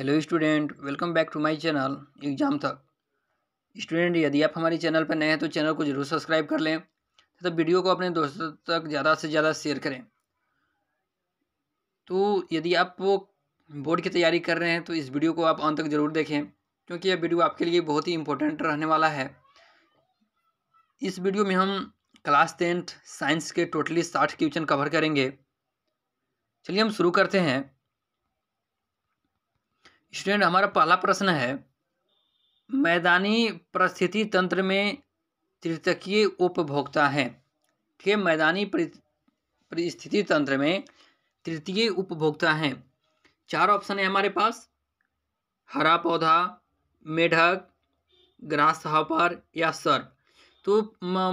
hello student welcome back to my channel exam तक student यदि आप हमारे चैनल पर नए हैं तो चैनल को जरूर सब्सक्राइब कर लें तथा तो वीडियो को अपने दोस्तों तक ज़्यादा से ज़्यादा शेयर करें तो यदि आप वो बोर्ड की तैयारी कर रहे हैं तो इस वीडियो को आप अंत तक ज़रूर देखें क्योंकि यह वीडियो आपके लिए बहुत ही इम्पोर्टेंट रहने वाला है इस वीडियो में हम क्लास टेंथ साइंस के टोटली साठ क्वेश्चन कवर करेंगे चलिए हम शुरू करते हैं स्टूडेंट हमारा पहला प्रश्न है मैदानी परिस्थिति तंत्र में त्रितकीय उपभोक्ता है ठीक है मैदानी परिस्थिति तंत्र में तृतीय उपभोक्ता हैं चार ऑप्शन है हमारे पास हरा पौधा मेढक ग्रास हॉपर या सर्प तो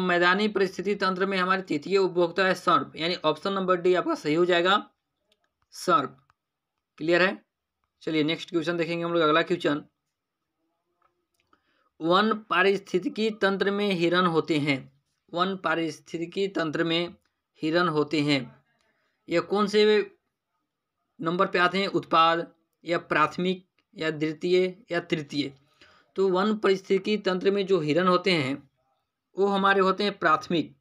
मैदानी परिस्थिति तंत्र में हमारे तृतीय उपभोक्ता है सर्प यानी ऑप्शन नंबर डी आपका सही हो जाएगा सर्प क्लियर है चलिए नेक्स्ट क्वेश्चन देखेंगे हम लोग अगला क्वेश्चन वन पारिस्थितिकी तंत्र में हिरण होते हैं वन पारिस्थितिकी तंत्र में हिरण होते हैं यह कौन से नंबर पे आते हैं उत्पाद या प्राथमिक या द्वितीय या तृतीय तो वन पारिस्थितिकी तंत्र में जो हिरण होते हैं वो हमारे होते हैं प्राथमिक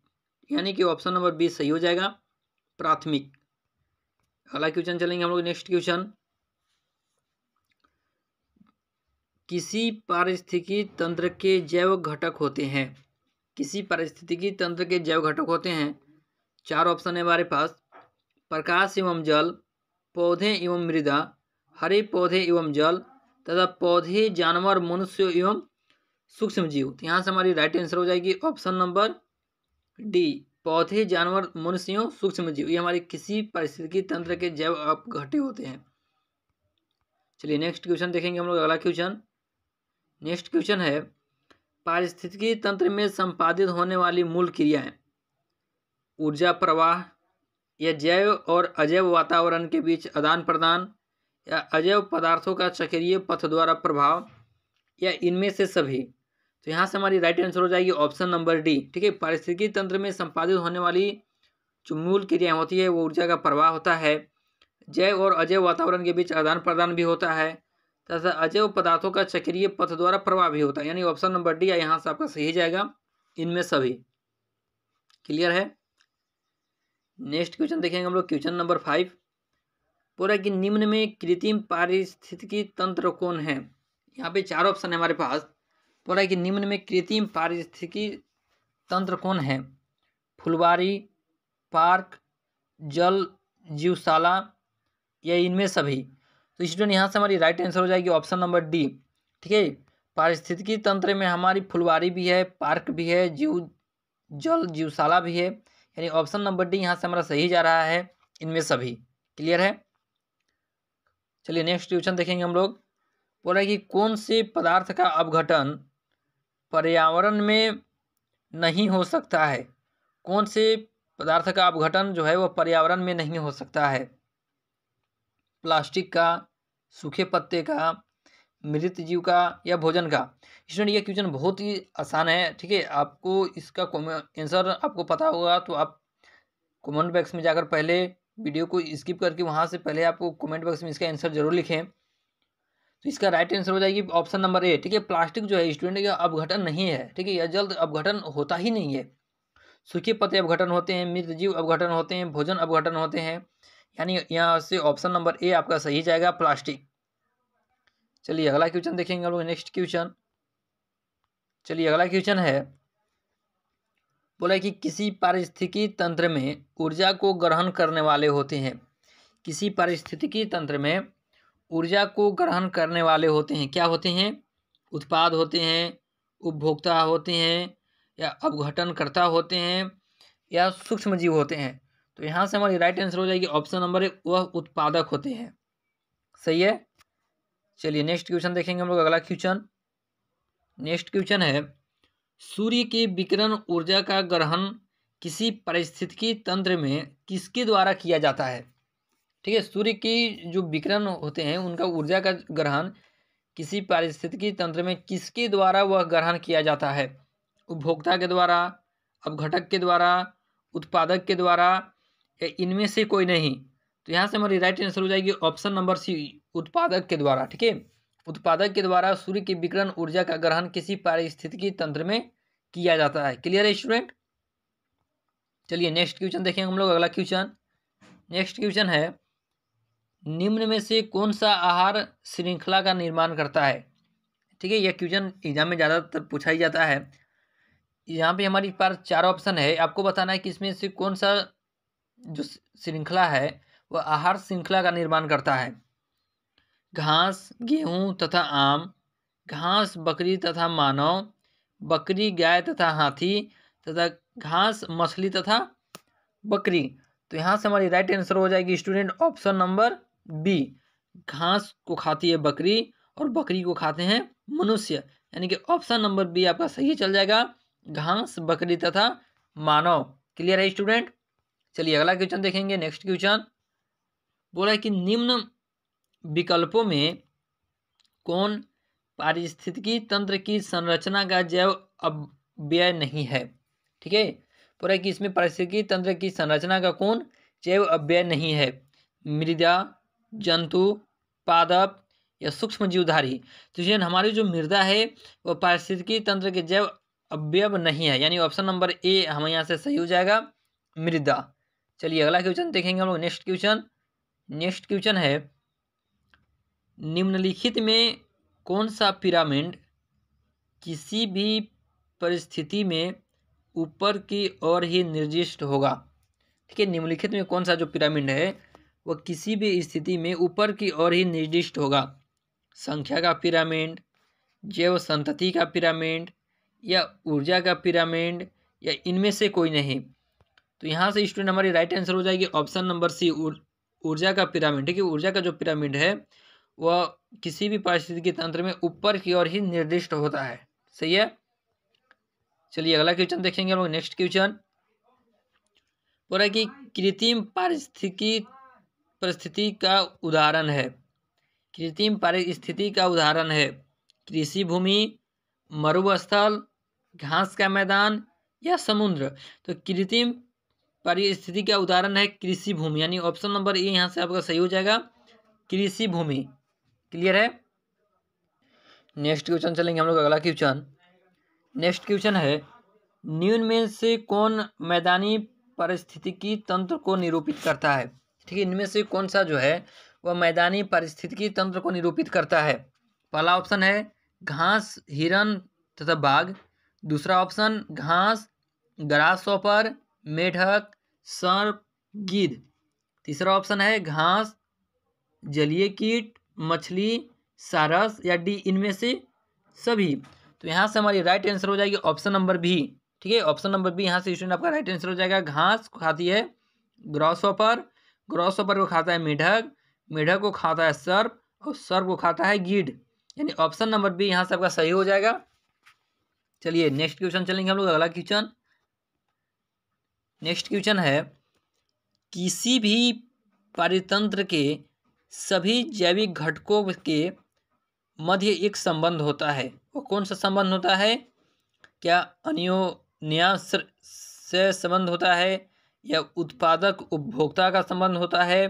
यानी कि ऑप्शन नंबर बी सही हो जाएगा प्राथमिक अगला क्वेश्चन चलेंगे हम लोग नेक्स्ट क्वेश्चन किसी पारिस्थितिकी तंत्र के जैव घटक होते हैं किसी पारिस्थितिकी तंत्र के जैव घटक होते हैं चार ऑप्शन है हमारे पास प्रकाश एवं जल पौधे एवं मृदा हरे पौधे एवं जल तथा पौधे जानवर मनुष्य एवं सूक्ष्म जीव तो यहाँ से हमारी राइट आंसर हो जाएगी ऑप्शन नंबर डी पौधे जानवर मनुष्य एवं सूक्ष्म जीव ये हमारे किसी पारिस्थितिकी तंत्र के जैव अपघटे होते हैं चलिए नेक्स्ट क्वेश्चन देखेंगे हम लोग अगला क्वेश्चन नेक्स्ट क्वेश्चन है पारिस्थितिकी तंत्र में संपादित होने वाली मूल क्रियाएं ऊर्जा प्रवाह या जैव और अजैव वातावरण के बीच आदान प्रदान या अजैव पदार्थों का चक्रीय पथ द्वारा प्रभाव या इनमें से सभी तो यहाँ से हमारी राइट आंसर हो जाएगी ऑप्शन नंबर डी ठीक है पारिस्थितिकी तंत्र में संपादित होने वाली जो मूल क्रियाएँ होती है वो ऊर्जा का प्रवाह होता है जैव और अजैव वातावरण के बीच आदान प्रदान भी होता है तथा अजैव पदार्थों का चक्रीय पथ द्वारा प्रवाह भी होता है यानी ऑप्शन नंबर डी यहाँ से आपका सही जाएगा इनमें सभी क्लियर है नेक्स्ट क्वेश्चन देखेंगे हम लोग क्वेश्चन नंबर फाइव पूरा कि निम्न में कृत्रिम पारिस्थितिकी तंत्र कौन है यहाँ पे चार ऑप्शन है हमारे पास पूरा कि निम्न में कृत्रिम पारिस्थितिकी तंत्र कौन है फुलवारी पार्क जल जीवशाला या इनमें सभी तो स्टूडेंट यहाँ से हमारी राइट आंसर हो जाएगी ऑप्शन नंबर डी ठीक है पारिस्थितिकी तंत्र में हमारी फुलवारी भी है पार्क भी है जीव जल जीवशाला भी है यानी ऑप्शन नंबर डी यहाँ से हमारा सही जा रहा है इनमें सभी क्लियर है चलिए नेक्स्ट क्वेश्चन देखेंगे हम लोग बोला कि कौन से पदार्थ का अवघटन पर्यावरण में नहीं हो सकता है कौन से पदार्थ का अवघटन जो है वह पर्यावरण में नहीं हो सकता है प्लास्टिक का सूखे पत्ते का मृत जीव का या भोजन का स्टूडेंट ये क्वेश्चन बहुत ही आसान है ठीक है आपको इसका आंसर आपको पता होगा तो आप कमेंट बॉक्स में जाकर पहले वीडियो को स्किप करके वहाँ से पहले आपको कमेंट बॉक्स में इसका आंसर जरूर लिखें तो इसका राइट आंसर हो जाएगी ऑप्शन नंबर ए ठीक है प्लास्टिक जो है स्टूडेंट का अवघटन नहीं है ठीक है यह जल्द अपघटन होता ही नहीं है सूखे पत्ते अपघटन होते हैं मृत जीव अपघटन होते हैं भोजन अवघटन होते हैं यानी यहाँ से ऑप्शन नंबर ए आपका सही जाएगा प्लास्टिक चलिए अगला क्वेश्चन देखेंगे हम लोग नेक्स्ट क्वेश्चन चलिए अगला क्वेश्चन है बोला कि किसी पारिस्थितिकी तंत्र में ऊर्जा को ग्रहण करने वाले होते हैं किसी पारिस्थितिकी तंत्र में ऊर्जा को ग्रहण करने वाले होते हैं क्या होते हैं उत्पाद होते हैं उपभोक्ता होते हैं या अवघटनकर्ता होते हैं या सूक्ष्म जीव होते हैं तो यहाँ से हमारी राइट आंसर हो जाएगी ऑप्शन नंबर एक वह उत्पादक होते हैं सही है चलिए नेक्स्ट क्वेश्चन देखेंगे हम लोग अगला क्वेश्चन नेक्स्ट क्वेश्चन है सूर्य के विकिरण ऊर्जा का ग्रहण किसी परिस्थितिकी तंत्र में किसके द्वारा किया जाता है ठीक है सूर्य की जो विकिरण होते हैं उनका ऊर्जा का ग्रहण किसी पारिस्थितिकी तंत्र में किसके द्वारा वह ग्रहण किया जाता है उपभोक्ता के द्वारा अवघटक के द्वारा उत्पादक के द्वारा या इनमें से कोई नहीं तो यहाँ से हमारी राइट आंसर हो जाएगी ऑप्शन नंबर सी उत्पादक के द्वारा ठीक है उत्पादक के द्वारा सूर्य की विकरण ऊर्जा का ग्रहण किसी पारिस्थितिकी तंत्र में किया जाता है क्लियर है स्टूडेंट चलिए नेक्स्ट क्वेश्चन देखेंगे हम लोग अगला क्वेश्चन नेक्स्ट क्वेश्चन है निम्न में से कौन सा आहार श्रृंखला का निर्माण करता है ठीक है यह क्वेश्चन एग्जाम में ज़्यादातर पूछा ही जाता है यहाँ पे हमारे पास चार ऑप्शन है आपको बताना है कि इसमें से कौन सा जो श्रृंखला है वह आहार श्रृंखला का निर्माण करता है घास गेहूँ तथा आम घास बकरी तथा मानव बकरी गाय तथा हाथी तथा घास मछली तथा बकरी तो यहाँ से हमारी राइट आंसर हो जाएगी स्टूडेंट ऑप्शन नंबर बी घास को खाती है बकरी और बकरी को खाते हैं मनुष्य यानी कि ऑप्शन नंबर बी आपका सही चल जाएगा घास बकरी तथा मानव क्लियर है स्टूडेंट चलिए अगला क्वेश्चन देखेंगे नेक्स्ट क्वेश्चन बोला है कि निम्न विकल्पों में कौन पारिस्थितिकी तंत्र की संरचना का जैव अव्यय नहीं है ठीक है बोला कि इसमें पारिस्थितिकी तंत्र की संरचना का कौन जैव अव्यय नहीं है मृदा जंतु पादप या सूक्ष्म जीवधारी तो जी हमारी जो मृदा है वो पारिस्थितिकी तंत्र के जैव अवयव नहीं है यानी ऑप्शन नंबर ए हमें यहाँ से सही हो जाएगा मृदा चलिए अगला क्वेश्चन देखेंगे हम लोग नेक्स्ट क्वेश्चन नेक्स्ट क्वेश्चन है निम्नलिखित में कौन सा पिरामिड किसी भी परिस्थिति में ऊपर की ओर ही निर्दिष्ट होगा ठीक है निम्नलिखित में कौन सा जो पिरामिड है वह किसी भी स्थिति में ऊपर की ओर ही निर्दिष्ट होगा संख्या का पिरामिड जैव संतति का पिरामिड या ऊर्जा का पिरामिड या इनमें से कोई नहीं तो यहाँ से स्टूडेंट हमारी राइट आंसर हो जाएगी ऑप्शन नंबर सी ऊर्जा का पिरामिड ठीक है ऊर्जा का जो पिरामिड है वह किसी भी पारिस्थितिकी तंत्र में ऊपर की ओर ही निर्दिष्ट होता है सही है चलिए अगला क्वेश्चन देखेंगे हम लोग नेक्स्ट क्वेश्चन बोला कि कृत्रिम पारिस्थितिकी परिस्थिति का उदाहरण है कृत्रिम पारिस्थिति का उदाहरण है कृषि भूमि मरुस्थल घास का मैदान या समुद्र तो कृत्रिम परिस्थिति का उदाहरण है कृषि भूमि यानी ऑप्शन नंबर ए यहाँ से आपका सही हो जाएगा कृषि भूमि क्लियर है नेक्स्ट क्वेश्चन चलेंगे हम लोग अगला क्वेश्चन नेक्स्ट क्वेश्चन है न्यून में से कौन मैदानी पारिस्थितिकी तंत्र को निरूपित करता है ठीक है इनमें से कौन सा जो है वह मैदानी पारिस्थितिकी तंत्र को निरूपित करता है पहला ऑप्शन है घास हिरन तथा बाघ दूसरा ऑप्शन घास ग्रास सॉपर मेढक सर्प गिद तीसरा ऑप्शन है घास जलीय कीट मछली सारस या डी इनमें से सभी तो यहाँ से हमारी राइट आंसर हो जाएगी ऑप्शन नंबर बी ठीक है ऑप्शन नंबर बी यहाँ से स्टूडेंट आपका राइट आंसर हो जाएगा घास खाती है ग्रॉस ऑपर ग्रॉस ऑपर को खाता है मेढक मेढक को खाता है सर्प और सर्प को खाता है गिड यानी ऑप्शन नंबर बी यहाँ से आपका सही हो जाएगा चलिए नेक्स्ट क्वेश्चन चलेंगे हम लोग अगला क्वेश्चन नेक्स्ट क्वेश्चन है किसी भी पारितंत्र के सभी जैविक घटकों के मध्य एक संबंध होता है वो कौन सा संबंध होता है क्या अन्योन्यास से संबंध होता है या उत्पादक उपभोक्ता का संबंध होता है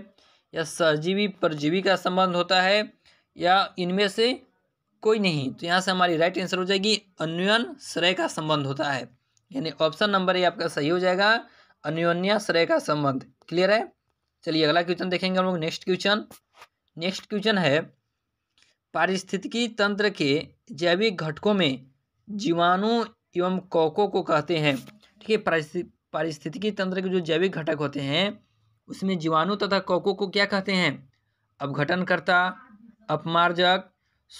या सजीवी परजीवी का संबंध होता है या इनमें से कोई नहीं तो यहाँ से हमारी राइट आंसर हो जाएगी अन्वयन श्रय का संबंध होता है यानी ऑप्शन नंबर ये आपका सही हो जाएगा अन्योन्याश्रय का संबंध क्लियर है चलिए अगला क्वेश्चन देखेंगे हम लोग नेक्स्ट क्वेश्चन नेक्स्ट क्वेश्चन है पारिस्थितिकी तंत्र के जैविक घटकों में जीवाणु एवं कौकों को कहते हैं ठीक है पारिस्थितिकी तंत्र के जो जैविक घटक होते हैं उसमें जीवाणु तथा कौकों को क्या कहते हैं अपघटनकर्ता अपमार्जक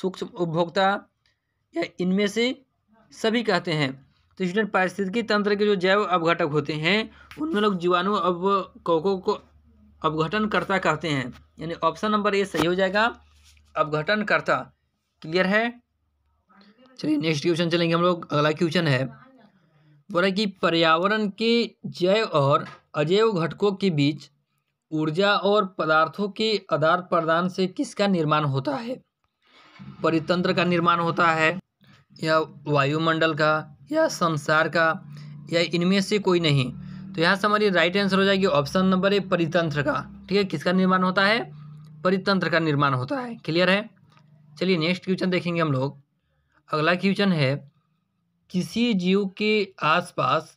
सूक्ष्म उपभोक्ता या इनमें से सभी कहते हैं तो स्टूडेंट पारिस्थितिकी तंत्र के जो जैव अवघटक होते हैं उनमें लोग जीवाणु अब कोको को करता कहते हैं यानी ऑप्शन नंबर ए सही हो जाएगा करता क्लियर है चलिए नेक्स्ट क्वेश्चन चलेंगे हम लोग अगला क्वेश्चन है बोला कि पर्यावरण के जैव और अजैव घटकों के बीच ऊर्जा और पदार्थों के आदान प्रदान से किसका निर्माण होता है परितंत्र का निर्माण होता है या वायुमंडल का या संसार का या इनमें से कोई नहीं तो यहाँ से हमारी राइट आंसर हो जाएगी ऑप्शन नंबर ए परितंत्र का ठीक है किसका निर्माण होता है परितंत्र का निर्माण होता है क्लियर है चलिए नेक्स्ट क्वेश्चन देखेंगे हम लोग अगला क्वेश्चन है किसी जीव के आसपास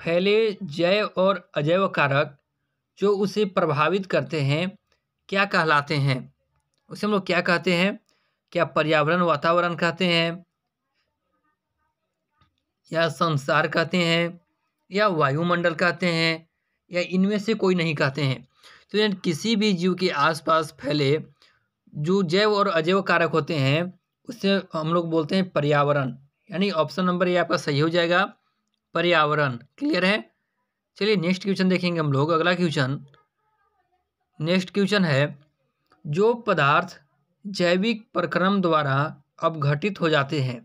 फैले जैव और अजैव कारक जो उसे प्रभावित करते हैं क्या कहलाते हैं उसे हम लोग क्या कहते हैं क्या पर्यावरण वातावरण कहते हैं या संसार कहते हैं या वायुमंडल कहते हैं या इनमें से कोई नहीं कहते हैं तो किसी भी जीव के आसपास फैले जो जैव और अजैव कारक होते हैं उससे हम लोग बोलते हैं पर्यावरण यानी ऑप्शन नंबर ये आपका सही हो जाएगा पर्यावरण क्लियर है चलिए नेक्स्ट क्वेश्चन देखेंगे हम लोग अगला क्वेश्चन नेक्स्ट क्वेश्चन है जो पदार्थ जैविक प्रक्रम द्वारा अवघटित हो जाते हैं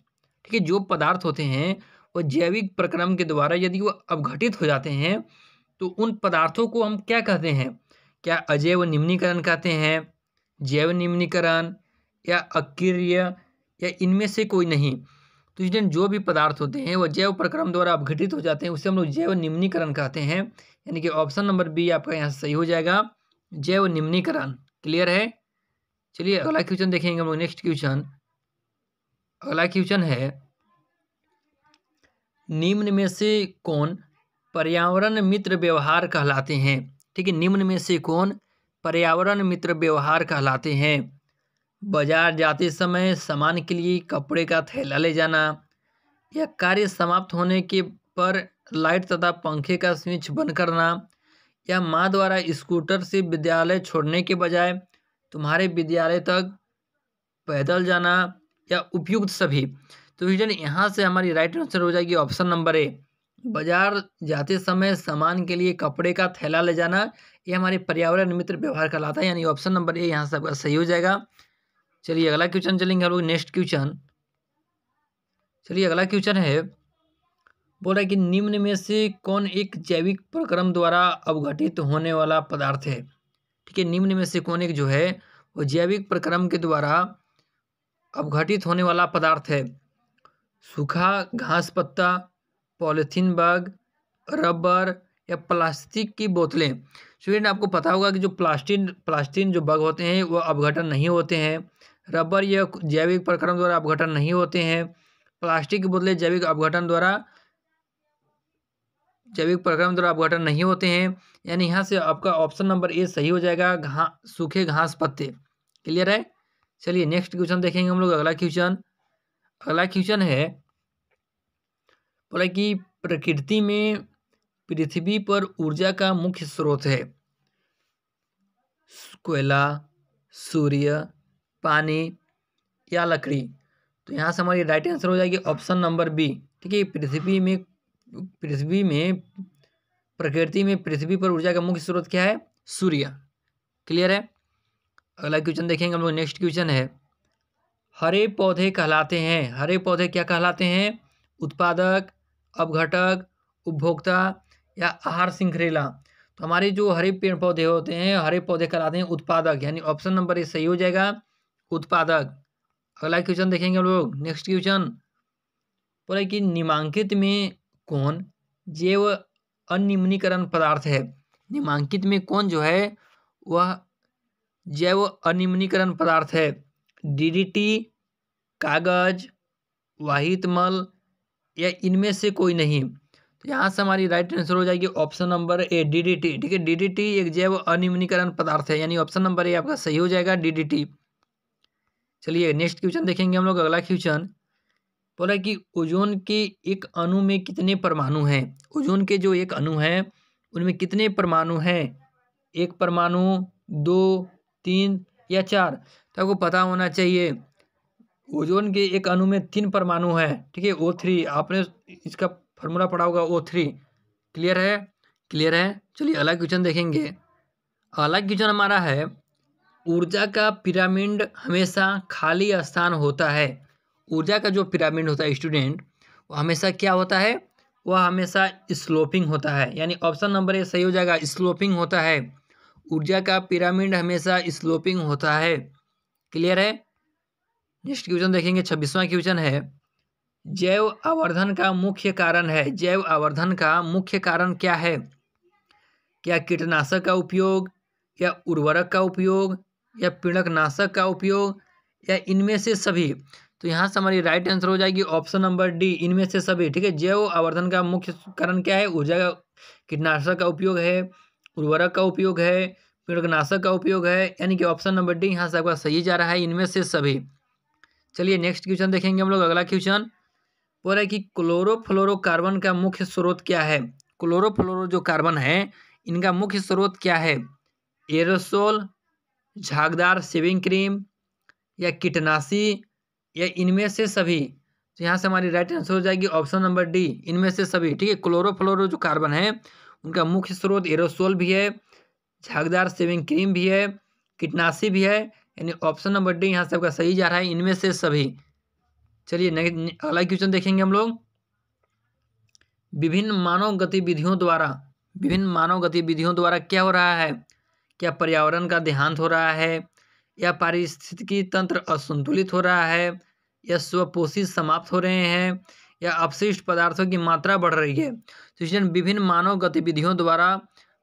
ठीक है जो पदार्थ होते हैं और जैविक प्रक्रम के द्वारा यदि वो अवघटित हो जाते हैं तो उन पदार्थों को हम क्या कहते हैं क्या अजैव निम्नीकरण कहते हैं जैव निम्नीकरण या अक्रिय या इनमें से कोई नहीं तो इसलिए जो भी पदार्थ होते हैं वह जैव प्रक्रम द्वारा अवघटित हो जाते हैं उसे हम लोग जैव निम्नीकरण कहते हैं यानी कि ऑप्शन नंबर बी आपका यहाँ सही हो जाएगा जैव निम्नीकरण क्लियर है चलिए अगला क्वेश्चन देखेंगे हम लोग नेक्स्ट क्वेश्चन अगला क्वेश्चन है निम्न में से कौन पर्यावरण मित्र व्यवहार कहलाते हैं ठीक है निम्न में से कौन पर्यावरण मित्र व्यवहार कहलाते हैं बाजार जाते समय सामान के लिए कपड़े का थैला ले जाना या कार्य समाप्त होने के पर लाइट तथा पंखे का स्विच बंद करना या माँ द्वारा स्कूटर से विद्यालय छोड़ने के बजाय तुम्हारे विद्यालय तक पैदल जाना या उपयुक्त सभी तो विजन यहाँ से हमारी राइट आंसर हो जाएगी ऑप्शन नंबर ए बाजार जाते समय सामान के लिए कपड़े का थैला ले जाना ये हमारे पर्यावरण मित्र व्यवहार कहलाता है यानी ऑप्शन नंबर ए यहाँ से आपका सही हो जाएगा चलिए अगला क्वेश्चन चलेंगे हम लोग नेक्स्ट क्वेश्चन चलिए अगला क्वेश्चन है बोल रहा है कि निम्न में से कौन एक जैविक प्रक्रम द्वारा अवघटित होने वाला पदार्थ है ठीक है निम्न में से कौन एक जो है वो जैविक प्रक्रम के द्वारा अवघटित होने वाला पदार्थ है सूखा घास पत्ता पॉलीथीन बैग रबर या प्लास्टिक की बोतलें स्टूडेंट आपको पता होगा कि जो प्लास्टिक प्लास्टिक जो बग होते हैं वो अपघटन नहीं होते हैं रबर या जैविक प्रकरण द्वारा अपघटन नहीं होते हैं प्लास्टिक की बोतलें जैविक अपघटन द्वारा जैविक प्रक्रम द्वारा अपघटन नहीं होते हैं यानी यहाँ से आपका ऑप्शन नंबर ए सही हो जाएगा घा सूखे घास पत्ते क्लियर है चलिए नेक्स्ट क्वेश्चन देखेंगे हम लोग अगला क्वेश्चन अगला क्वेश्चन है बोला कि प्रकृति में पृथ्वी पर ऊर्जा का मुख्य स्रोत है कोयला सूर्य पानी या लकड़ी तो यहाँ से हमारी राइट आंसर हो जाएगी ऑप्शन नंबर बी ठीक है पृथ्वी में पृथ्वी में प्रकृति में पृथ्वी पर ऊर्जा का मुख्य स्रोत क्या है सूर्य क्लियर है अगला क्वेश्चन देखेंगे हम लोग नेक्स्ट क्वेश्चन है हरे पौधे कहलाते हैं हरे पौधे क्या कहलाते हैं उत्पादक अवघटक उपभोक्ता या आहार श्रृंखला तो हमारे जो हरे पेड़ पौधे होते हैं हरे पौधे कहलाते हैं उत्पादक यानी ऑप्शन नंबर ए सही हो जाएगा उत्पादक अगला क्वेश्चन देखेंगे हम लोग नेक्स्ट क्वेश्चन बोला कि निमांकित में कौन जैव अनिम्नीकरण पदार्थ है निमांकित में कौन जो है वह जैव अनिम्नीकरण पदार्थ है डीडीटी कागज़ वाहित मल या इनमें से कोई नहीं तो यहाँ से हमारी राइट आंसर हो जाएगी ऑप्शन नंबर ए डीडीटी ठीक है डीडीटी एक जैव अनिम्नीकरण पदार्थ है यानी ऑप्शन नंबर ए आपका सही हो जाएगा डीडीटी चलिए नेक्स्ट क्वेश्चन देखेंगे हम लोग अगला क्वेश्चन बोला कि ओजोन के एक अणु में कितने परमाणु हैं ओजोन के जो एक अणु हैं उनमें कितने परमाणु हैं एक परमाणु दो तीन या चार तो आपको पता होना चाहिए ओजोन के एक अणु में तीन परमाणु है ठीक है ओ थ्री आपने इसका फॉर्मूला पढ़ा होगा ओ थ्री क्लियर है क्लियर है चलिए अलग क्वेश्चन देखेंगे अलग क्वेश्चन हमारा है ऊर्जा का पिरामिड हमेशा खाली स्थान होता है ऊर्जा का जो पिरामिड होता है स्टूडेंट वो हमेशा क्या होता है वह हमेशा स्लोपिंग होता है यानी ऑप्शन नंबर ए सही हो जाएगा स्लोपिंग होता है ऊर्जा का पिरामिड हमेशा स्लोपिंग होता है क्लियर है नेक्स्ट क्वेश्चन देखेंगे छब्बीसवां क्वेश्चन है जैव आवर्धन का मुख्य कारण है जैव आवर्धन का मुख्य कारण क्या है क्या कीटनाशक का उपयोग या उर्वरक का उपयोग या पीड़कनाशक का उपयोग या इनमें से सभी तो यहाँ से हमारी राइट आंसर हो जाएगी ऑप्शन नंबर डी इनमें से सभी ठीक है जैव आवर्धन का मुख्य कारण क्या है ऊर्जा का कीटनाशक का उपयोग है उर्वरक का उपयोग है पीड़कनाशक का उपयोग है यानी कि ऑप्शन नंबर डी यहाँ से आपका सही जा रहा है इनमें से सभी चलिए नेक्स्ट क्वेश्चन देखेंगे हम लोग अगला क्वेश्चन बोल रहा है कि क्लोरोफ्लोरोकार्बन का मुख्य स्रोत क्या है क्लोरोफ्लोरो जो कार्बन है इनका मुख्य स्रोत क्या है एरोसोल झागदार शेविंग क्रीम या कीटनाशी या इनमें से सभी तो यहाँ से हमारी राइट आंसर हो जाएगी ऑप्शन नंबर डी इनमें से सभी ठीक है क्लोरोफ्लोरो जो कार्बन है उनका मुख्य स्रोत एरोसोल भी है झागदार शेविंग क्रीम भी है कीटनाशी भी है यानी ऑप्शन नंबर डी यहाँ से आपका सही जा रहा है इनमें से सभी चलिए अगला क्वेश्चन देखेंगे हम लोग विभिन्न मानव गतिविधियों द्वारा विभिन्न मानव गतिविधियों द्वारा क्या हो रहा है क्या पर्यावरण का देहांत हो रहा है या पारिस्थितिकी तंत्र असंतुलित हो रहा है या स्वपोषित समाप्त हो रहे हैं या अपशिष्ट पदार्थों की मात्रा बढ़ रही है तो विभिन्न मानव गतिविधियों द्वारा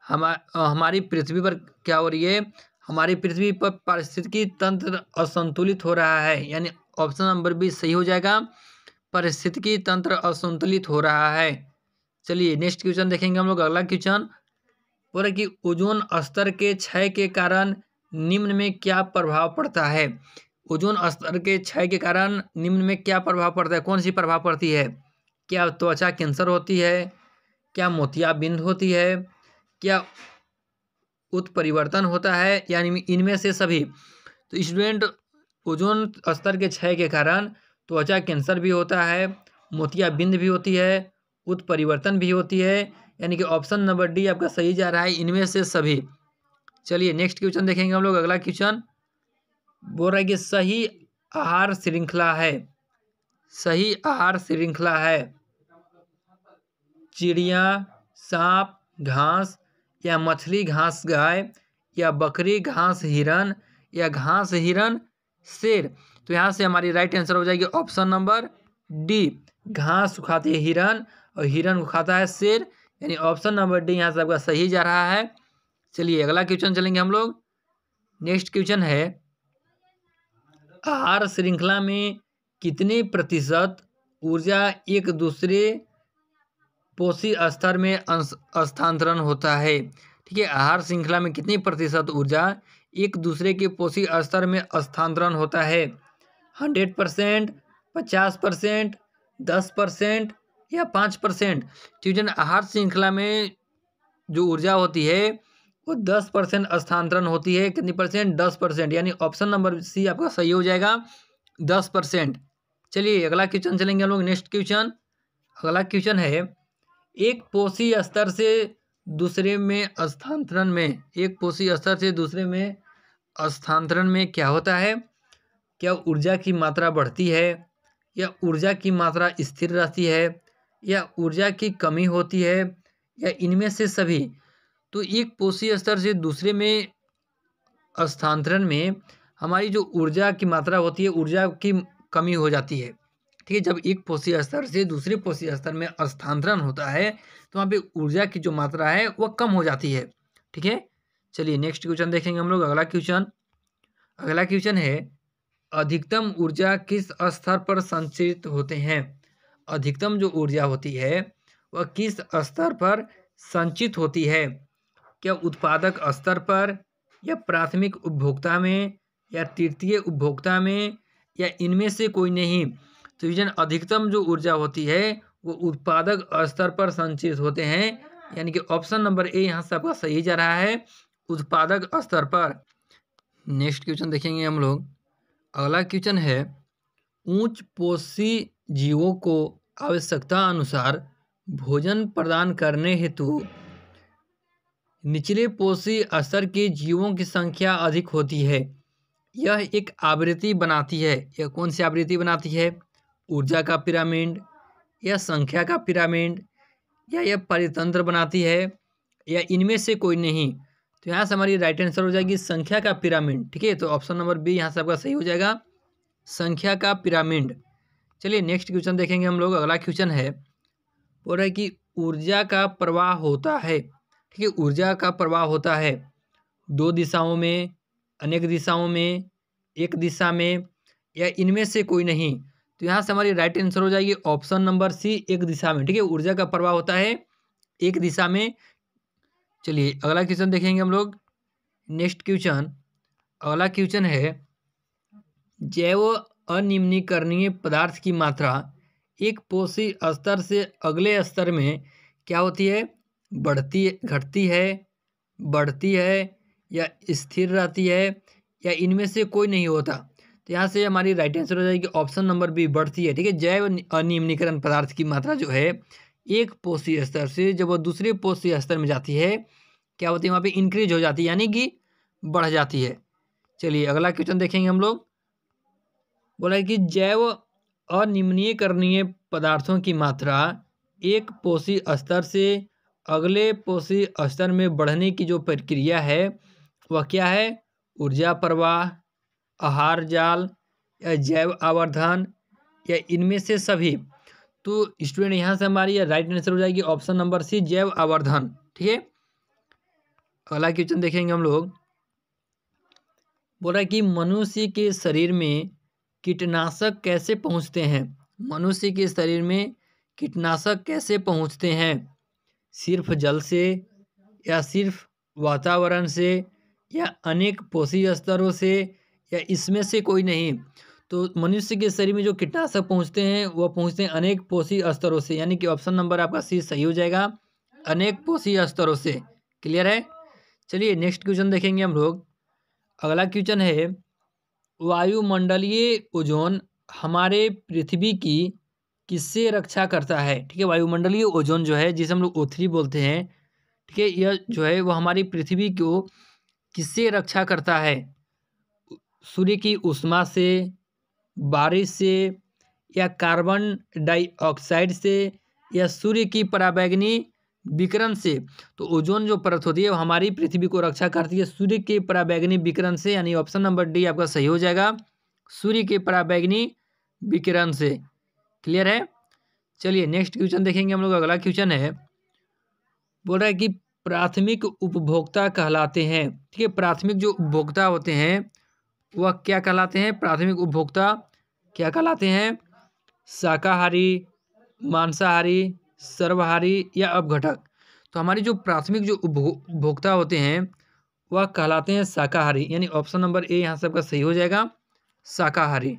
हमा हमारी पृथ्वी पर क्या हो रही है हमारी पृथ्वी पर पारिस्थितिकी तंत्र असंतुलित हो रहा है यानी ऑप्शन नंबर बी सही हो जाएगा पारिस्थितिकी तंत्र असंतुलित हो रहा है चलिए नेक्स्ट क्वेश्चन देखेंगे हम लोग अगला क्वेश्चन बोला कि ओजोन स्तर के क्षय के कारण निम्न में क्या प्रभाव पड़ता है ओजोन स्तर के क्षय के कारण निम्न में क्या प्रभाव पड़ता है कौन सी प्रभाव पड़ती है क्या त्वचा कैंसर होती है क्या मोतियाबिंद होती है क्या उत्परिवर्तन होता है यानी इनमें से सभी तो स्टूडेंट ओजोन स्तर के क्षय के कारण त्वचा कैंसर भी होता है मोतियाबिंद भी होती है उत्परिवर्तन भी होती है यानी कि ऑप्शन नंबर डी आपका सही जा रहा है इनमें से सभी चलिए नेक्स्ट क्वेश्चन देखेंगे हम लोग अगला क्वेश्चन बोल रहा है कि सही आहार श्रृंखला है सही आहार श्रृंखला है चिड़िया सांप घास या मछली घास गाय या बकरी घास हिरण या घास हिरण शेर तो यहाँ से हमारी राइट आंसर हो जाएगी ऑप्शन नंबर डी घास को खाती है हिरण और हिरण को खाता है शेर यानी ऑप्शन नंबर डी यहाँ से आपका सही जा रहा है चलिए अगला क्वेश्चन चलेंगे हम लोग नेक्स्ट क्वेश्चन है आहार श्रृंखला में कितने प्रतिशत ऊर्जा एक दूसरे पोषी स्तर में स्थानांतरण होता है ठीक है आहार श्रृंखला में कितने प्रतिशत ऊर्जा एक दूसरे के पोषी स्तर में स्थानांतरण होता है हंड्रेड परसेंट पचास परसेंट दस परसेंट या पाँच परसेंट ट्यूजन तो आहार श्रृंखला में जो ऊर्जा होती है वो दस परसेंट स्थानांतरण होती है कितनी परसेंट दस परसेंट यानी ऑप्शन नंबर सी आपका सही हो जाएगा दस परसेंट चलिए अगला क्वेश्चन चलेंगे हम लोग नेक्स्ट क्वेश्चन अगला क्वेश्चन है एक पोषी स्तर से दूसरे में स्थानांतरण में एक पोषी स्तर से दूसरे में स्थानांतरण में क्या होता है क्या ऊर्जा की मात्रा बढ़ती है या ऊर्जा की मात्रा स्थिर रहती है या ऊर्जा की कमी होती है या इनमें से सभी तो एक पोषी स्तर से दूसरे में स्थानांतरण में हमारी जो ऊर्जा की मात्रा होती है ऊर्जा की कमी हो जाती है ठीक है जब एक पोषी स्तर से दूसरे पोषी स्तर में स्थानांतरण होता है तो वहाँ पे ऊर्जा की जो मात्रा है वह कम हो जाती है ठीक है चलिए नेक्स्ट क्वेश्चन देखेंगे हम लोग अगला क्वेश्चन अगला क्वेश्चन है अधिकतम ऊर्जा किस स्तर पर संचित होते हैं अधिकतम जो ऊर्जा होती है वह किस स्तर पर संचित होती है क्या उत्पादक स्तर पर या प्राथमिक उपभोक्ता में या तृतीय उपभोक्ता में या इनमें से कोई नहीं फ्यूजन तो अधिकतम जो ऊर्जा होती है वो उत्पादक स्तर पर संचित होते हैं यानी कि ऑप्शन नंबर ए यहाँ से आपका सही जा रहा है उत्पादक स्तर पर नेक्स्ट क्वेश्चन देखेंगे हम लोग अगला क्वेश्चन है ऊंच पोषी जीवों को आवश्यकता अनुसार भोजन प्रदान करने हेतु निचले पोषी स्तर के जीवों की संख्या अधिक होती है यह एक आवृत्ति बनाती है यह कौन सी आवृत्ति बनाती है ऊर्जा का पिरामिड या संख्या का पिरामिड या यह परितंत्र बनाती है या इनमें से कोई नहीं तो यहाँ से हमारी राइट आंसर हो जाएगी संख्या का पिरामिड ठीक है तो ऑप्शन नंबर बी यहाँ से आपका सही हो जाएगा संख्या का पिरामिड चलिए नेक्स्ट क्वेश्चन देखेंगे हम लोग अगला क्वेश्चन है बोल रहा है कि ऊर्जा का प्रवाह होता है ठीक है ऊर्जा का प्रवाह होता है दो दिशाओं में अनेक दिशाओं में एक दिशा में या इनमें से कोई नहीं तो यहाँ से हमारी राइट आंसर हो जाएगी ऑप्शन नंबर सी एक दिशा में ठीक है ऊर्जा का प्रवाह होता है एक दिशा में चलिए अगला क्वेश्चन देखेंगे हम लोग नेक्स्ट क्वेश्चन अगला क्वेश्चन है जैव अनिम्नीकरणीय पदार्थ की मात्रा एक पोषी स्तर से अगले स्तर में क्या होती है बढ़ती घटती है बढ़ती है या स्थिर रहती है या इनमें से कोई नहीं होता तो यहाँ से हमारी राइट आंसर हो जाएगी ऑप्शन नंबर बी बढ़ती है ठीक है जैव अनियमनीकरण पदार्थ की मात्रा जो है एक पोषी स्तर से जब वो दूसरे पोषी स्तर में जाती है क्या होती है वहाँ पे इंक्रीज हो जाती है यानी कि बढ़ जाती है चलिए अगला क्वेश्चन देखेंगे हम लोग बोला है कि जैव अनिमनीकरणीय पदार्थों की मात्रा एक पोषी स्तर से अगले पोषी स्तर में बढ़ने की जो प्रक्रिया है वह क्या है ऊर्जा प्रवाह आहार जाल या जैव आवर्धन या इनमें से सभी तो स्टूडेंट यहाँ से हमारी राइट आंसर हो जाएगी ऑप्शन नंबर सी जैव आवर्धन ठीक है अगला क्वेश्चन देखेंगे हम लोग बोला कि मनुष्य के शरीर में कीटनाशक कैसे पहुँचते हैं मनुष्य के शरीर में कीटनाशक कैसे पहुँचते हैं सिर्फ जल से या सिर्फ वातावरण से या अनेक पोषी स्तरों से या इसमें से कोई नहीं तो मनुष्य के शरीर में जो कीटनाशक पहुँचते हैं वह पहुँचते हैं अनेक पोषी स्तरों से यानी कि ऑप्शन नंबर आपका सी सही हो जाएगा अनेक पोषी स्तरों से क्लियर है चलिए नेक्स्ट क्वेश्चन देखेंगे हम लोग अगला क्वेश्चन है वायुमंडलीय ओजोन हमारे पृथ्वी की किससे रक्षा करता है ठीक है वायुमंडलीय ओजोन जो है जिसे हम लोग ओथरी बोलते हैं ठीक है यह जो है वो हमारी पृथ्वी को किससे रक्षा करता है सूर्य की उष्मा से बारिश से या कार्बन डाइऑक्साइड से या सूर्य की पराबैगनी विकिरण से तो ओजोन जो परत होती है वो हमारी पृथ्वी को रक्षा करती है सूर्य के पराबैगनी विकिरण से यानी ऑप्शन नंबर डी आपका सही हो जाएगा सूर्य के पराबैगनी विकिरण से क्लियर है चलिए नेक्स्ट क्वेश्चन देखेंगे हम लोग अगला क्वेश्चन है बोल रहा है कि प्राथमिक उपभोक्ता कहलाते हैं ठीक है प्राथमिक जो उपभोक्ता होते हैं वह क्या कहलाते हैं प्राथमिक उपभोक्ता क्या कहलाते हैं शाकाहारी मांसाहारी सर्वहारी या अपघटक तो हमारी जो प्राथमिक जो उपभोक्ता होते हैं वह कहलाते हैं शाकाहारी यानी ऑप्शन नंबर ए यहाँ सबका सही हो जाएगा शाकाहारी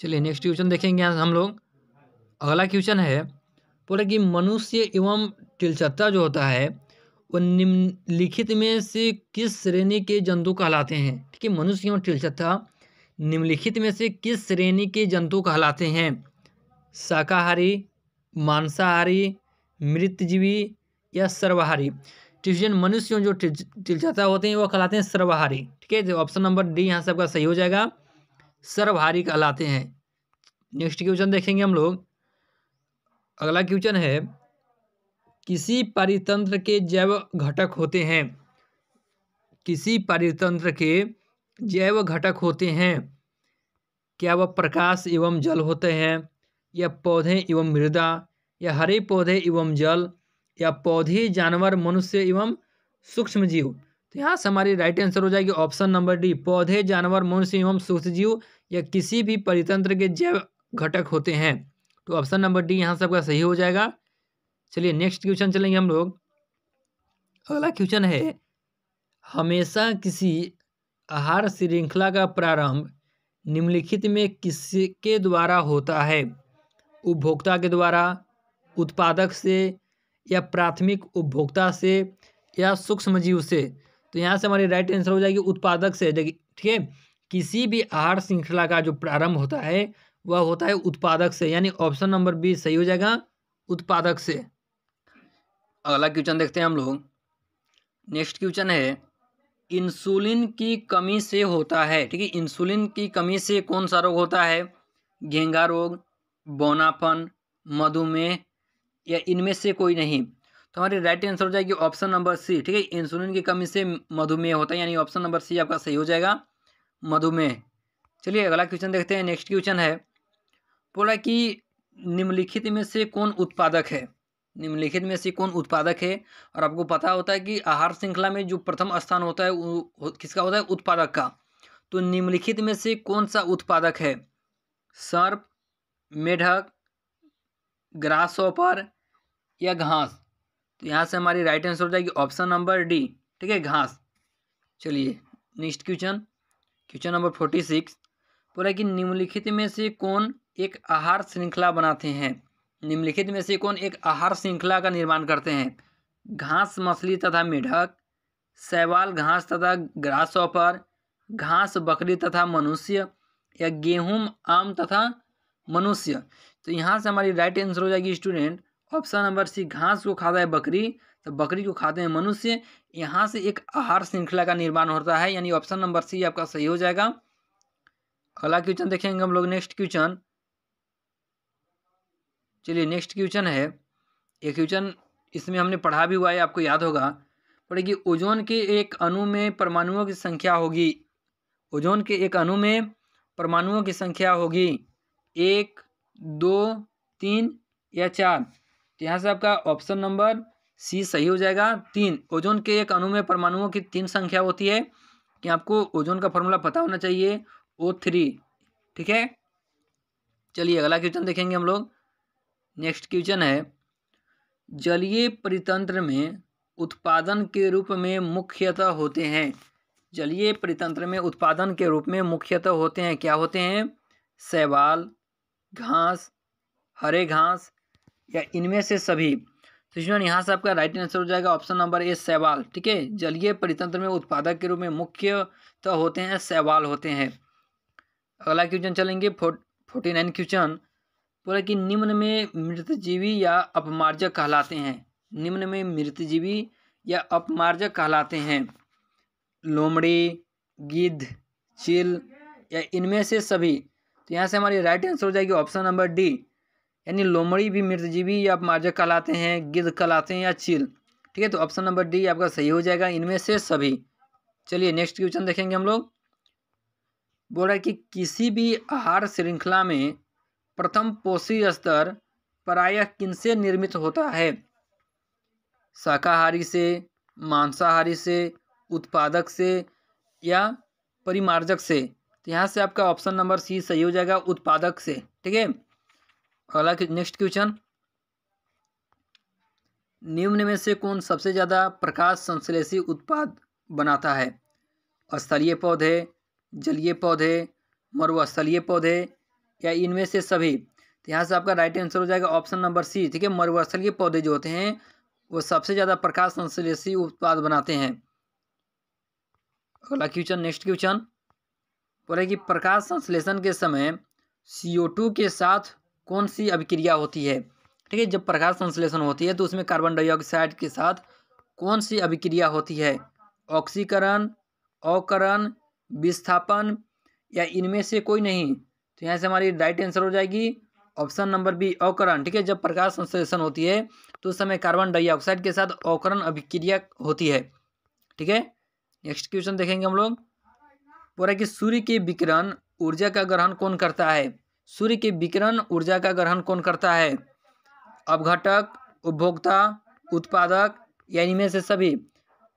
चलिए नेक्स्ट क्वेश्चन देखेंगे यहाँ हम लोग अगला क्वेश्चन है बोले कि मनुष्य एवं तिलचत्ता जो होता है वह निम्नलिखित में से किस श्रेणी के जंतु कहलाते हैं कि मनुष्य और तिलचट्ठा निम्नलिखित में से किस श्रेणी के जंतु कहलाते हैं शाकाहारी मांसाहारी मृतजीवी या सर्वाहारी ट्यूजन तो मनुष्यों जो तिलचट्ठा होते हैं वो कहलाते हैं सर्वाहारी ठीक है तो ऑप्शन नंबर डी यहाँ सबका सही हो जाएगा सर्वहारी कहलाते हैं नेक्स्ट क्वेश्चन देखेंगे हम लोग अगला क्वेश्चन है किसी परितंत्र के जैव घटक होते हैं किसी परितंत्र के जैव घटक होते हैं क्या वह प्रकाश एवं जल होते हैं या पौधे एवं मृदा या हरे पौधे एवं जल या पौधे जानवर मनुष्य एवं सूक्ष्म जीव तो यहाँ से हमारी राइट आंसर हो जाएगी ऑप्शन नंबर डी पौधे जानवर मनुष्य एवं सूक्ष्म जीव या किसी भी परितंत्र के जैव घटक होते हैं तो ऑप्शन नंबर डी यहाँ सबका सही हो जाएगा चलिए नेक्स्ट क्वेश्चन चलेंगे हम लोग अगला क्वेश्चन है हमेशा किसी आहार श्रृंखला का प्रारंभ निम्नलिखित में किसके द्वारा होता है उपभोक्ता के द्वारा उत्पादक से या प्राथमिक उपभोक्ता से या सूक्ष्म जीव से तो यहाँ से हमारी राइट आंसर हो जाएगी उत्पादक से ठीक है किसी भी आहार श्रृंखला का जो प्रारंभ होता है वह होता है उत्पादक से यानी ऑप्शन नंबर बी सही हो जाएगा उत्पादक से अगला क्वेश्चन देखते हैं हम लोग नेक्स्ट क्वेश्चन है इंसुलिन की कमी से होता है ठीक है इंसुलिन की कमी से कौन सा रोग होता है घेंगा रोग बोनापन मधुमेह या इनमें से कोई नहीं तो हमारी राइट आंसर हो जाएगी ऑप्शन नंबर सी ठीक है इंसुलिन की कमी से मधुमेह होता है यानी ऑप्शन नंबर सी आपका सही हो जाएगा मधुमेह चलिए अगला क्वेश्चन देखते हैं नेक्स्ट क्वेश्चन है बोला कि निम्नलिखित में से कौन उत्पादक है निम्नलिखित में से कौन उत्पादक है और आपको पता होता है कि आहार श्रृंखला में जो प्रथम स्थान होता है वो किसका होता है उत्पादक का तो निम्नलिखित में से कौन सा उत्पादक है सर्प मेढक ग्रास ऑपर या घास तो यहाँ से हमारी राइट आंसर हो जाएगी ऑप्शन नंबर डी ठीक है घास चलिए next question question number forty six बोला कि निम्नलिखित में से कौन एक आहार श्रृंखला बनाते हैं निम्नलिखित में से कौन एक आहार श्रृंखला का निर्माण करते हैं घास मछली तथा मेढक शैवाल घास तथा ग्रास ऑपर घास बकरी तथा मनुष्य या गेहूं आम तथा मनुष्य तो यहाँ से हमारी राइट आंसर हो जाएगी स्टूडेंट ऑप्शन नंबर सी घास को खाता है बकरी तो बकरी को खाते हैं मनुष्य यहाँ से एक आहार श्रृंखला का निर्माण होता है यानी ऑप्शन नंबर सी आपका सही हो जाएगा अगला क्वेश्चन देखेंगे हम लोग नेक्स्ट क्वेश्चन चलिए नेक्स्ट क्वेश्चन है ये क्वेश्चन इसमें हमने पढ़ा भी हुआ है आपको याद होगा पढ़ेगी ओजोन के एक अणु में परमाणुओं की संख्या होगी ओजोन के एक अणु में परमाणुओं की संख्या होगी एक दो तीन या चार तो यहाँ से आपका ऑप्शन नंबर सी सही हो जाएगा तीन ओजोन के एक अणु में परमाणुओं की तीन संख्या होती है कि आपको ओजोन का फॉर्मूला पता होना चाहिए ओ थ्री ठीक है चलिए अगला क्वेश्चन देखेंगे हम लोग नेक्स्ट क्वेश्चन है जलीय परितंत्र में उत्पादन के रूप में मुख्यतः होते हैं जलीय परितंत्र में उत्पादन के रूप में मुख्यतः होते हैं क्या होते हैं शैवाल घास हरे घास या इनमें से सभी तो यहाँ से आपका राइट आंसर हो जाएगा ऑप्शन नंबर ए शैवाल ठीक है जलीय परितंत्र में उत्पादक के रूप में मुख्यतः होते हैं शैवाल होते हैं अगला क्वेश्चन चलेंगे फोर्टी नाइन क्वेश्चन बोला कि निम्न में मृतजीवी या अपमार्जक कहलाते हैं निम्न में मृतजीवी या अपमार्जक कहलाते हैं लोमड़ी गिद्ध चिल या इनमें से सभी तो यहाँ से हमारी राइट आंसर हो जाएगी ऑप्शन नंबर डी यानी लोमड़ी भी मृतजीवी या अपमार्जक कहलाते हैं गिद्ध कहलाते हैं या चिल ठीक है तो ऑप्शन नंबर डी आपका सही हो जाएगा इनमें से सभी चलिए नेक्स्ट क्वेश्चन देखेंगे हम लोग बोल रहा है कि किसी भी आहार श्रृंखला में प्रथम पोषी स्तर प्रायः किनसे निर्मित होता है शाकाहारी से मांसाहारी से उत्पादक से या परिमार्जक से तो यहाँ से आपका ऑप्शन नंबर सी सही हो जाएगा उत्पादक से ठीक है अगला नेक्स्ट क्वेश्चन निम्न में से कौन सबसे ज़्यादा प्रकाश संश्लेषी उत्पाद बनाता है स्थलीय पौधे जलीय पौधे मरुस्थलीय पौधे क्या इनमें से सभी तो यहाँ से आपका राइट आंसर हो जाएगा ऑप्शन नंबर सी ठीक है मरुस्थल के पौधे जो होते हैं वो सबसे ज़्यादा प्रकाश संश्लेषी उत्पाद बनाते हैं अगला क्वेश्चन नेक्स्ट क्वेश्चन बोले कि प्रकाश संश्लेषण के समय CO2 के साथ कौन सी अभिक्रिया होती है ठीक है जब प्रकाश संश्लेषण होती है तो उसमें कार्बन डाइऑक्साइड के साथ कौन सी अभिक्रिया होती है ऑक्सीकरण अवकरण विस्थापन या इनमें से कोई नहीं तो यहाँ से हमारी राइट आंसर हो जाएगी ऑप्शन नंबर बी अवकरण ठीक है जब प्रकाश संश्लेषण होती है तो उस समय कार्बन डाइऑक्साइड के साथ अवकरण अभिक्रिया होती है ठीक है नेक्स्ट क्वेश्चन देखेंगे हम लोग बोला कि सूर्य के विकिरण ऊर्जा का ग्रहण कौन करता है सूर्य के विकिरण ऊर्जा का ग्रहण कौन करता है अवघटक उपभोक्ता उत्पादक या इनमें से सभी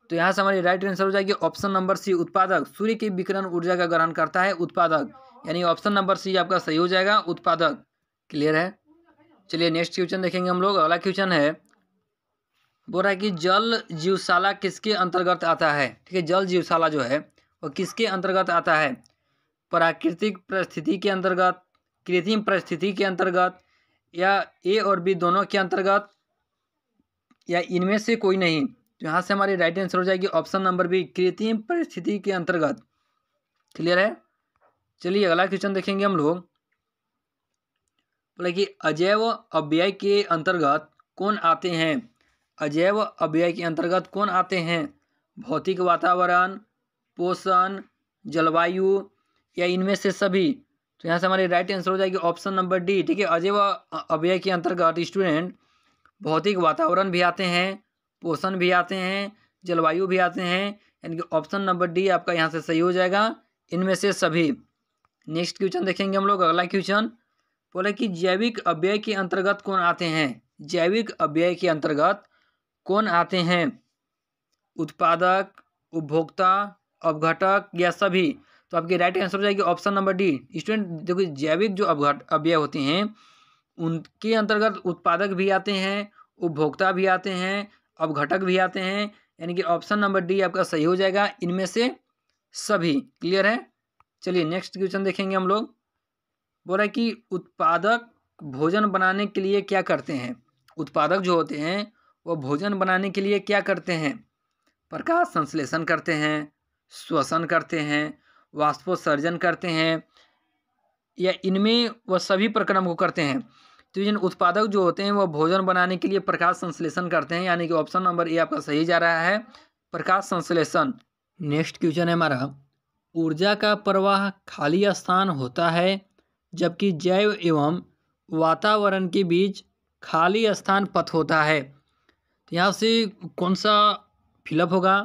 तो यहाँ से हमारी राइट आंसर हो जाएगी ऑप्शन नंबर सी उत्पादक सूर्य के विकिरण ऊर्जा का ग्रहण करता है उत्पादक यानी ऑप्शन नंबर सी आपका सही हो जाएगा उत्पादक क्लियर है चलिए नेक्स्ट क्वेश्चन देखेंगे हम लोग अगला क्वेश्चन है बोल रहा है कि जल जीवशाला किसके अंतर्गत आता है ठीक है जल जीवशाला जो है वो किसके अंतर्गत आता है प्राकृतिक परिस्थिति के अंतर्गत कृत्रिम परिस्थिति के अंतर्गत या ए और बी दोनों के अंतर्गत या इनमें से कोई नहीं तो यहाँ से हमारी राइट आंसर हो जाएगी ऑप्शन नंबर बी कृत्रिम परिस्थिति के अंतर्गत क्लियर है चलिए अगला क्वेश्चन देखेंगे हम लोग बोला कि अजैव अव्यय के अंतर्गत कौन आते हैं अजैव अव्यय के अंतर्गत कौन आते हैं भौतिक वातावरण पोषण जलवायु या इनमें से सभी तो यहाँ से हमारी राइट आंसर हो जाएगी ऑप्शन नंबर डी ठीक है अजैव अव्यय के अंतर्गत स्टूडेंट भौतिक वातावरण भी आते हैं पोषण भी आते हैं जलवायु भी आते हैं यानी कि ऑप्शन नंबर डी आपका यहाँ से सही हो जाएगा इनमें से सभी नेक्स्ट क्वेश्चन देखेंगे हम लोग अगला क्वेश्चन बोले कि जैविक अव्यय के अंतर्गत कौन आते हैं जैविक अव्यय के अंतर्गत कौन आते हैं उत्पादक उपभोक्ता अवघटक या सभी तो आपकी राइट आंसर हो जाएगी ऑप्शन नंबर डी स्टूडेंट देखो जैविक जो अवघट अव्यय होते हैं उनके अंतर्गत उत्पादक भी आते हैं उपभोक्ता भी आते हैं अवघटक भी आते हैं यानी कि ऑप्शन नंबर डी आपका सही हो जाएगा इनमें से सभी क्लियर है चलिए नेक्स्ट क्वेश्चन देखेंगे हम लोग बोला है कि उत्पादक भोजन बनाने के लिए क्या करते हैं उत्पादक जो होते हैं वह भोजन बनाने के लिए क्या करते हैं प्रकाश संश्लेषण करते हैं श्वसन करते हैं वाष्पोत्सर्जन करते हैं या इनमें वह सभी प्रक्रम को करते हैं तो जिन उत्पादक जो होते हैं वह भोजन बनाने के लिए प्रकाश संश्लेषण करते हैं यानी कि ऑप्शन नंबर ए आपका सही जा रहा है प्रकाश संश्लेषण नेक्स्ट क्वेश्चन है हमारा ऊर्जा का प्रवाह खाली स्थान होता है जबकि जैव एवं वातावरण के बीच खाली स्थान पथ होता है तो यहाँ से कौन सा फिलअप होगा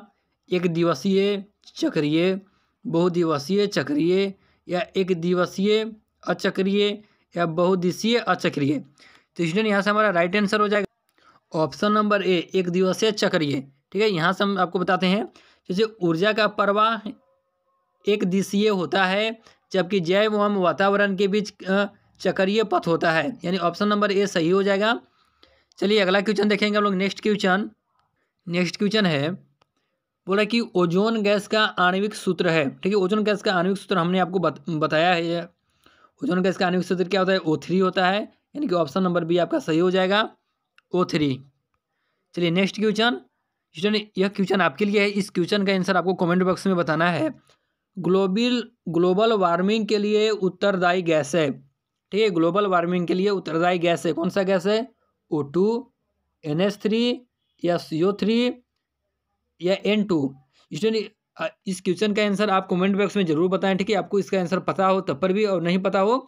एक दिवसीय चक्रीय बहुदिवसीय चक्रीय या एक दिवसीय अचक्रीय या बहुदिशीय अचक्रीय तो स्टूडेंट यहाँ से हमारा राइट आंसर हो जाएगा ऑप्शन नंबर ए एक दिवसीय चक्रीय ठीक है यहाँ से हम आपको बताते हैं जैसे ऊर्जा का प्रवाह एक दिशीय होता है जबकि जैव एवं वातावरण के बीच चक्रीय पथ होता है यानी ऑप्शन नंबर ए सही हो जाएगा चलिए अगला क्वेश्चन देखेंगे हम लोग नेक्स्ट क्वेश्चन नेक्स्ट क्वेश्चन है बोला कि ओजोन गैस का आणविक सूत्र है ठीक है ओजोन गैस का आणविक सूत्र हमने आपको बत, बताया है ये ओजोन गैस का आणविक सूत्र क्या होता है ओ थ्री होता है यानी कि ऑप्शन नंबर बी आपका सही हो जाएगा ओ थ्री चलिए नेक्स्ट क्वेश्चन यह क्वेश्चन आपके लिए है इस क्वेश्चन का आंसर आपको कमेंट बॉक्स में बताना है ग्लोबल ग्लोबल वार्मिंग के लिए उत्तरदायी गैस है ठीक है ग्लोबल वार्मिंग के लिए उत्तरदायी गैस है कौन सा गैस है O two N S three या सी ओ थ्री या एन टू इस क्वेश्चन का आंसर आप कमेंट बॉक्स में जरूर बताएं ठीक है आपको इसका आंसर पता हो तब पर भी और नहीं पता हो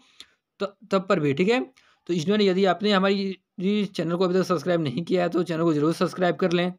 तब पर भी ठीक है तो इसमें यदि आपने हमारी चैनल को अभी तक सब्सक्राइब नहीं किया है तो चैनल को जरूर सब्सक्राइब कर लें